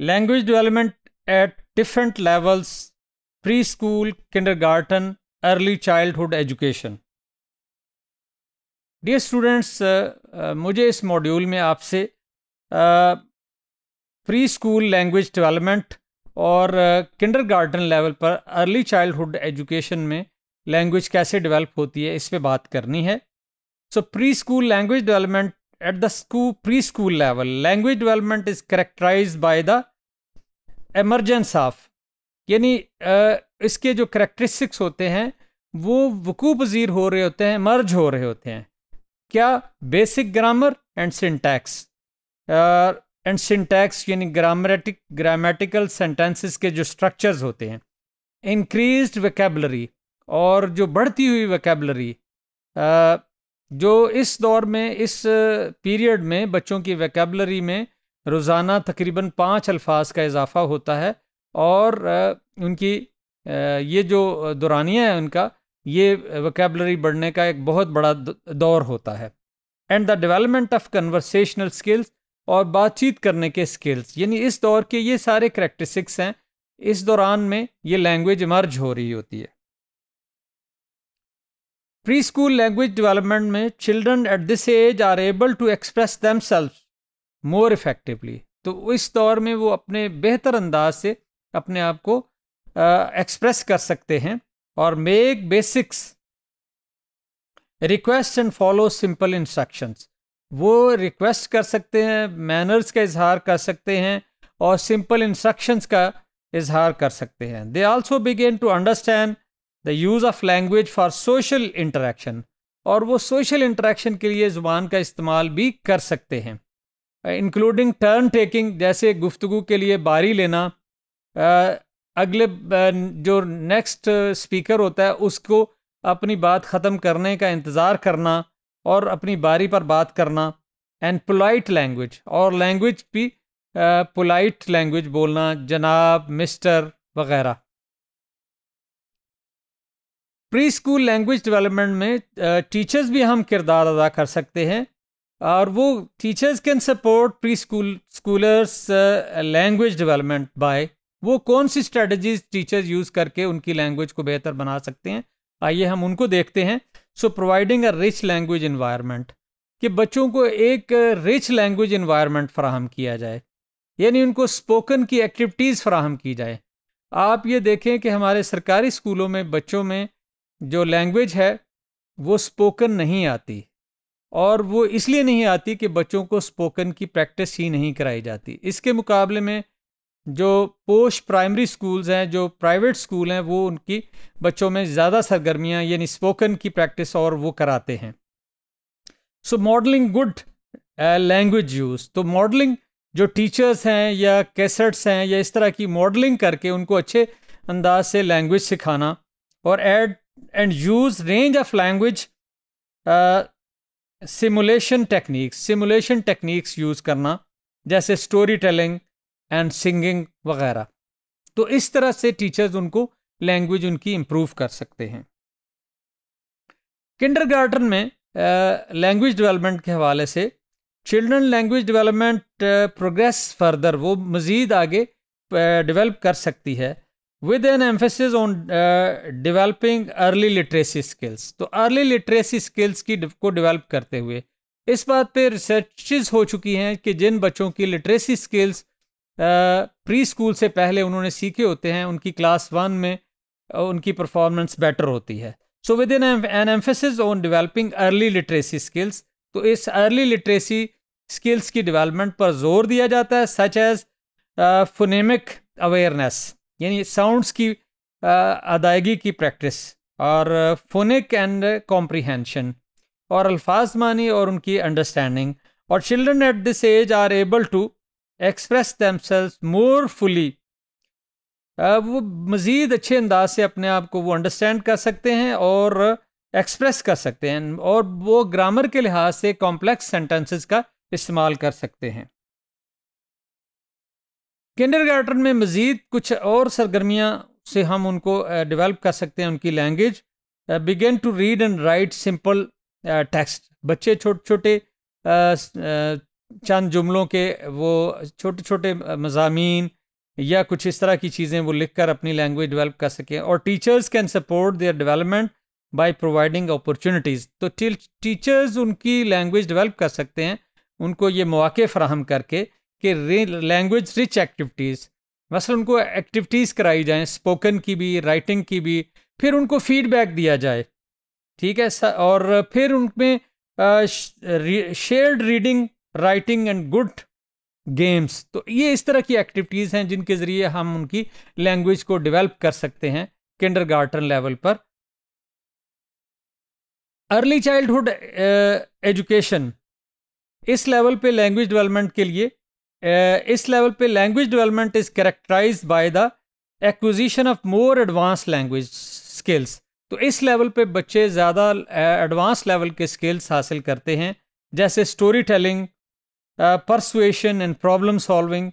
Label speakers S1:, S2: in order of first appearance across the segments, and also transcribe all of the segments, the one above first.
S1: language different levels pre school kindergarten early childhood education dear students मुझे इस module में आपसे pre school language development और kindergarten level पर early childhood education में language कैसे develop होती है इस पर बात करनी है so pre school language development at the school preschool level language development is characterized by the emergence of यानी इसके जो करेक्टरिस्टिक्स होते हैं वो वकू पजीर हो रहे होते हैं मर्ज हो रहे होते हैं क्या basic grammar and syntax and syntax यानी ग्रामेटिक ग्रामेटिकल सेंटेंसेस के जो स्ट्रक्चर्स होते हैं इंक्रीज्ड वकेबलरी और जो बढ़ती हुई वकेबलरी जो इस दौर में इस पीरियड में बच्चों की वैकेबलरी में रोज़ाना तकरीबन पाँच अल्फाज का इजाफा होता है और उनकी ये जो दुरानियाँ है उनका ये वकेबलरी बढ़ने का एक बहुत बड़ा दौर होता है and the development of conversational skills और बातचीत करने के स्किल्स यानी इस दौर के ये सारे करेक्टरिस्टिक्स हैं इस दौरान में ये लैंग्वेज इमर्ज हो रही होती है प्री स्कूल लैंग्वेज डेवलपमेंट में children at this age are able to express them more effectively तो इस दौर में वो अपने बेहतर अंदाज से अपने आप को एक्सप्रेस कर सकते हैं और make basics request and follow simple instructions वो रिक्वेस्ट कर सकते हैं मैनर्स का इजहार कर सकते हैं और सिंपल इंस्ट्रक्शंस का इजहार कर सकते हैं they also begin to understand the use of language for social interaction और वो सोशल इंटरेक्शन के लिए ज़ुबान का इस्तेमाल भी कर सकते हैं इंक्लूडिंग टर्न टेकिंग जैसे गुफ्तु के लिए बारी लेना अगले जो नेक्स्ट स्पीकर होता है उसको अपनी बात ख़त्म करने का इंतज़ार करना और अपनी बारी पर बात करना एंड पोलाइट लैंग्वेज और लैंग्वेज भी पोलाइट लैंग्वेज बोलना जनाब मिस्टर वगैरह प्री स्कूल लैंग्वेज डेवलपमेंट में टीचर्स भी हम किरदार अदा कर सकते हैं और वो teachers can support pre school schoolers language development by वो कौन सी स्ट्रेटजीज टीचर्स यूज़ करके उनकी लैंग्वेज को बेहतर बना सकते हैं आइए हम उनको देखते हैं so providing a rich language environment कि बच्चों को एक रिच लैंग्वेज इन्वायरमेंट फ्राहम किया जाए यानी उनको स्पोकन की एक्टिविटीज़ फ्राहम की जाए आप ये देखें कि हमारे सरकारी स्कूलों में बच्चों में जो लैंग्वेज है वो स्पोकन नहीं आती और वो इसलिए नहीं आती कि बच्चों को स्पोकन की प्रैक्टिस ही नहीं कराई जाती इसके मुकाबले में जो पोस्ट प्राइमरी स्कूल्स हैं जो प्राइवेट स्कूल हैं वो उनकी बच्चों में ज़्यादा सरगर्मियाँ यानी स्पोकन की प्रैक्टिस और वो कराते हैं so modelling good language use तो मॉडलिंग जो टीचर्स हैं या कैसेट्स हैं या इस तरह की मॉडलिंग करके उनको अच्छे अंदाज से लैंग्वेज सिखाना और add and use range of language uh, simulation techniques simulation techniques use करना जैसे story telling and singing वगैरह तो इस तरह से टीचर्स उनको लैंग्वेज उनकी इम्प्रूव कर सकते हैं किंडरगार्टन में लैंग्वेज uh, डेवलपमेंट के हवाले से children language development progress further वो मज़ीद आगे डेवलप uh, कर सकती है with an emphasis on uh, early literacy skills तो अर्ली लिटरेसी स्किल्स की को डिवेल्प करते हुए इस बात पे रिसर्च हो चुकी हैं कि जिन बच्चों की लिटरेसी स्किल्स प्री स्कूल से पहले उन्होंने सीखे होते हैं उनकी क्लास वन में uh, उनकी परफॉर्मेंस बेटर होती है so with in an emphasis on developing early literacy skills तो इस अर्ली लिटरेसी स्किल्स की डेवलपमेंट पर जोर दिया जाता है सच एज फोनेमिक अवेयरनेस यानी साउंड्स की अदायगी की प्रैक्टिस और फोनिक एंड कॉम्प्रीहेंशन और अल्फाज मानी और उनकी अंडरस्टैंडिंग और children at this age are able to express themselves more fully वो मज़ीद अच्छे अंदाज से अपने आप को वो अंडरस्टैंड कर सकते हैं और एक्सप्रेस कर सकते हैं और वो ग्रामर के लिहाज से कॉम्प्लेक्स सेंटेंसेस का इस्तेमाल कर सकते हैं किंडरगार्टन में मज़ीद कुछ और सरगर्मियाँ से हम उनको डेवलप कर सकते हैं उनकी language begin to read and write simple text बच्चे छोटे छोटे चंद जुमलों के वो छोटे छोटे मजामी या कुछ इस तरह की चीज़ें वो लिख कर अपनी लैंग्वेज डेवलप कर सकें और teachers can support their development by providing opportunities तो टीचर्स उनकी लैंग्वेज डेवलप कर सकते हैं उनको ये मौक़े फ़राहम करके कि लैंग्वेज रिच एक्टिविटीज़ मसल उनको एक्टिविटीज़ कराई जाएं स्पोकन की भी राइटिंग की भी फिर उनको फीडबैक दिया जाए ठीक है और फिर उनमें shared reading writing and good games तो ये इस तरह की एक्टिविटीज़ हैं जिनके ज़रिए हम उनकी लैंग्वेज को डेवलप कर सकते हैं किंडर लेवल पर अर्ली चाइल्डहुड एजुकेशन इस लेवल पे लैंग्वेज डेवलपमेंट के लिए Uh, इस लेवल पे language development is characterize by the acquisition of more advance language skills तो इस लेवल पे बच्चे ज़्यादा एडवांस uh, लेवल के स्किल्स हासिल करते हैं जैसे story telling persuasion and problem solving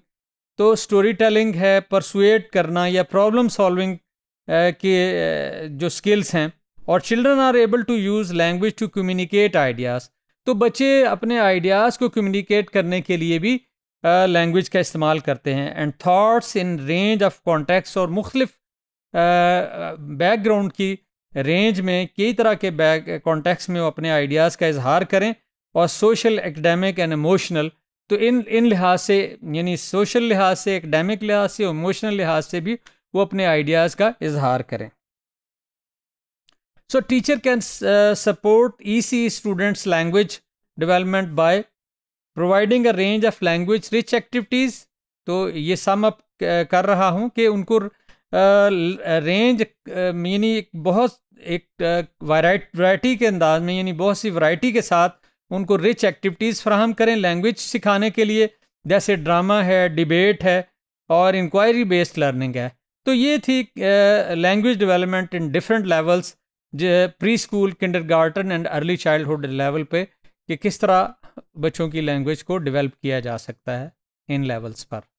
S1: तो स्टोरी टेलिंग है परसुएट करना या प्रॉब्लम सॉल्विंग uh, के जो स्किल्स हैं और children are able to use language to communicate ideas तो बच्चे अपने आइडियाज़ को कम्युनिकेट करने के लिए भी लैंग्वेज का इस्तेमाल करते हैं and thoughts in range of contexts और मुख्तलिफ बैकग्राउंड की रेंज में कई तरह के बैक कॉन्टेक्ट्स में वो अपने आइडियाज़ का इजहार करें और सोशल एकेडमिक एंड इमोशनल तो इन इन लिहाज से यानी सोशल लिहाज से एकेडमिक लिहाज से इमोशनल लिहाज से भी वो अपने आइडियाज़ का इजहार करें so teacher can support E C students language development by providing a range of language rich activities तो ये सम अप uh, कर रहा हूँ कि उनको रेंज uh, uh, यानी एक बहुत एक वैरायटी के अंदाज में यानी बहुत सी वैरायटी के साथ उनको रिच एक्टिविटीज़ फ्राहम करें लैंग्वेज सिखाने के लिए जैसे ड्रामा है डिबेट है और इंक्वायरी बेस्ड लर्निंग है तो ये थी language development in different levels pre school kindergarten and early childhood level पे कि किस तरह बच्चों की लैंग्वेज को डेवलप किया जा सकता है इन लेवल्स पर